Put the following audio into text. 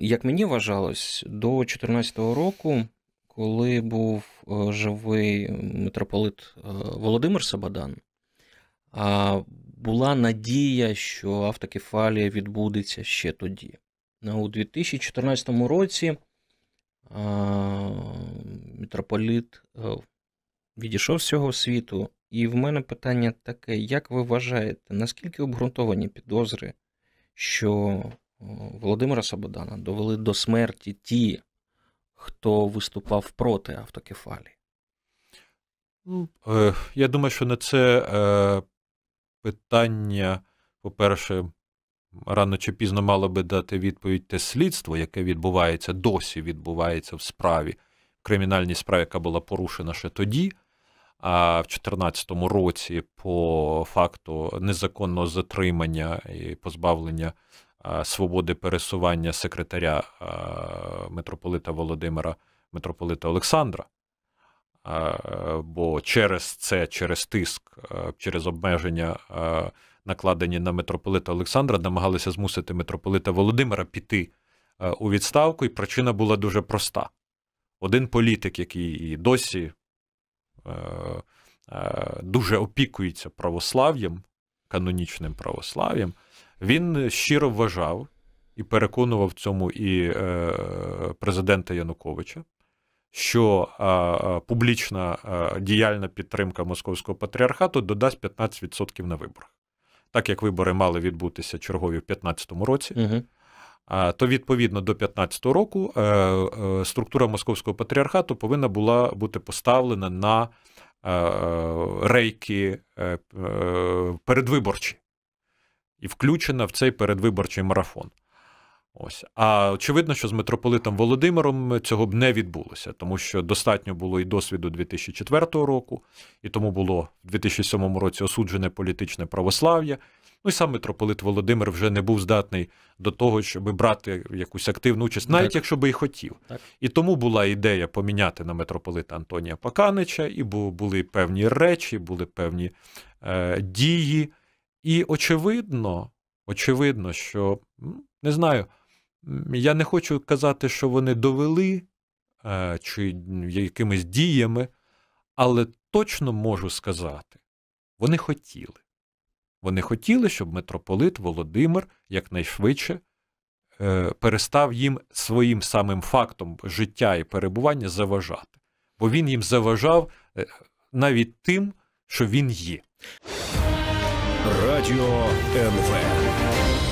як мені вважалось, до 2014 року, коли був е, живий митрополит е, Володимир Сабадан, була надія, що автокефалія відбудеться ще тоді. Ну, у 2014 році митрополит е, відійшов з цього світу, і в мене питання таке: як ви вважаєте, наскільки обґрунтовані підозри, що Ну, Володимира Сабодана довели до смерті ті, хто виступав проти автокефалії? Ну, е, я думаю, що на це е, питання, по-перше, рано чи пізно мало би дати відповідь те слідство, яке відбувається, досі відбувається в справі, в кримінальній справі, яка була порушена ще тоді, а в 2014 році по факту незаконного затримання і позбавлення. Е, свободи пересування секретаря е, митрополита Володимира, митрополита Олександра. Е, бо через це, через тиск, через обмеження, накладені на митрополита Олександра, намагалися змусити митрополита Володимира піти у відставку, і причина була дуже проста: один політик, який досі дуже опікується православ'ям, канонічним православ'ям, він щиро вважав і переконував в цьому і е, президента Януковича, що е, публічна е, діяльна підтримка московського патріархату додасть 15% на виборах. Так як вибори мали відбутися чергові в 2015 році, угу. то відповідно до 2015 року е, е, структура московського патріархату повинна була бути поставлена на е, рейки передвиборчі і включена в цей передвиборчий марафон. Ось, а очевидно, що з митрополитом Володимиром цього б не відбулося, тому що достатньо було і досвіду 2004 року, і тому було в 2007 році осуджене політичне православ'я. Ну і сам митрополит Володимир вже не був здатний до того, щоб брати якусь активну участь, навіть так. якщо би і хотів. Так. І тому була ідея поміняти на митрополита Антонія Паканича, і були певні речі, були певні е, дії. І очевидно, очевидно, що не знаю, я не хочу казати, що вони довели е, чи якимись діями, але точно можу сказати, вони хотіли. Вони хотіли, щоб митрополит Володимир якнайшвидше е, перестав їм своїм самим фактом життя і перебування заважати, бо він їм заважав е, навіть тим, що він є. Радіо НВ.